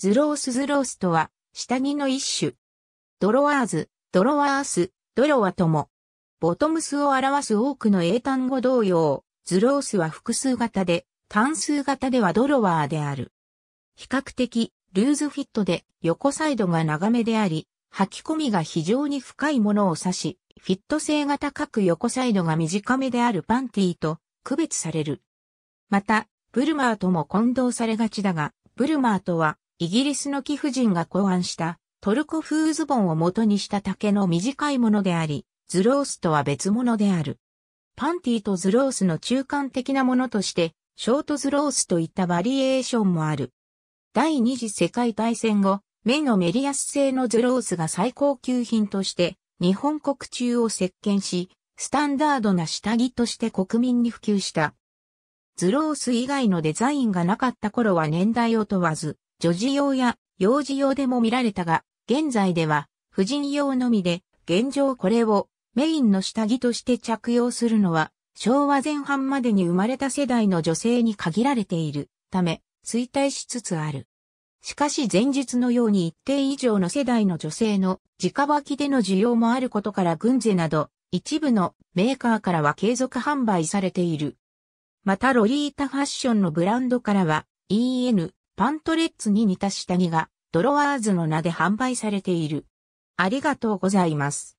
ズロースズロースとは、下着の一種。ドロワーズ、ドロワース、ドロワとも。ボトムスを表す多くの英単語同様、ズロースは複数型で、単数型ではドロワーである。比較的、ルーズフィットで、横サイドが長めであり、履き込みが非常に深いものを指し、フィット性が高く横サイドが短めであるパンティーと区別される。また、ブルマーとも混同されがちだが、ブルマーとはイギリスの貴婦人が考案したトルコ風ズボンを元にした竹の短いものであり、ズロースとは別物である。パンティとズロースの中間的なものとして、ショートズロースといったバリエーションもある。第二次世界大戦後、目のメリアス製のズロースが最高級品として、日本国中を席巻し、スタンダードな下着として国民に普及した。ズロース以外のデザインがなかった頃は年代を問わず、女児用や幼児用でも見られたが、現在では婦人用のみで、現状これをメインの下着として着用するのは、昭和前半までに生まれた世代の女性に限られているため、衰退しつつある。しかし前述のように一定以上の世代の女性の直履きでの需要もあることから軍勢など一部のメーカーからは継続販売されている。またロリータファッションのブランドからは EN、パントレッツに似た下着が、ドロワーズの名で販売されている。ありがとうございます。